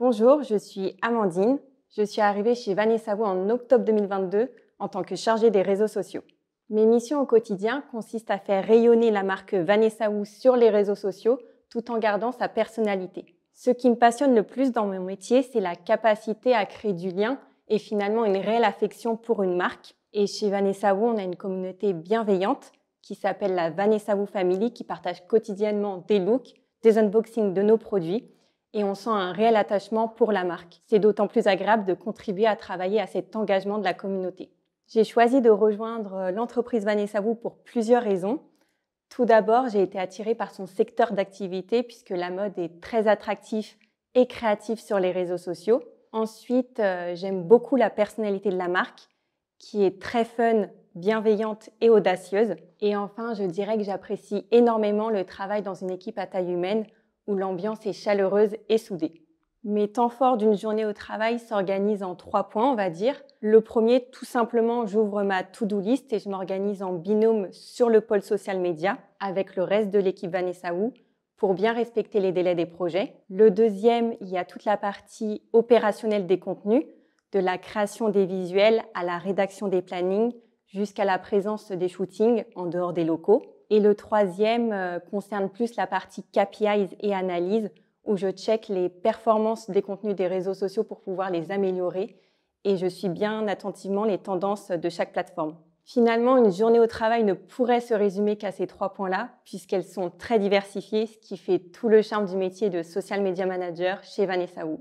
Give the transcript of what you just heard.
Bonjour, je suis Amandine. Je suis arrivée chez Vanessa Wu en octobre 2022 en tant que chargée des réseaux sociaux. Mes missions au quotidien consistent à faire rayonner la marque Vanessa Wu sur les réseaux sociaux tout en gardant sa personnalité. Ce qui me passionne le plus dans mon métier, c'est la capacité à créer du lien et finalement une réelle affection pour une marque. Et chez Vanessa Wu, on a une communauté bienveillante qui s'appelle la Vanessa Wu Family qui partage quotidiennement des looks, des unboxings de nos produits et on sent un réel attachement pour la marque. C'est d'autant plus agréable de contribuer à travailler à cet engagement de la communauté. J'ai choisi de rejoindre euh, l'entreprise Vanessa Wu pour plusieurs raisons. Tout d'abord, j'ai été attirée par son secteur d'activité puisque la mode est très attractive et créative sur les réseaux sociaux. Ensuite, euh, j'aime beaucoup la personnalité de la marque qui est très fun, bienveillante et audacieuse. Et enfin, je dirais que j'apprécie énormément le travail dans une équipe à taille humaine où l'ambiance est chaleureuse et soudée. Mes temps forts d'une journée au travail s'organisent en trois points, on va dire. Le premier, tout simplement, j'ouvre ma to-do list et je m'organise en binôme sur le pôle social média avec le reste de l'équipe Vanessaou pour bien respecter les délais des projets. Le deuxième, il y a toute la partie opérationnelle des contenus, de la création des visuels à la rédaction des plannings jusqu'à la présence des shootings en dehors des locaux. Et le troisième euh, concerne plus la partie KPIs et analyse, où je check les performances des contenus des réseaux sociaux pour pouvoir les améliorer. Et je suis bien attentivement les tendances de chaque plateforme. Finalement, une journée au travail ne pourrait se résumer qu'à ces trois points-là, puisqu'elles sont très diversifiées, ce qui fait tout le charme du métier de social media manager chez Vanessa Wu.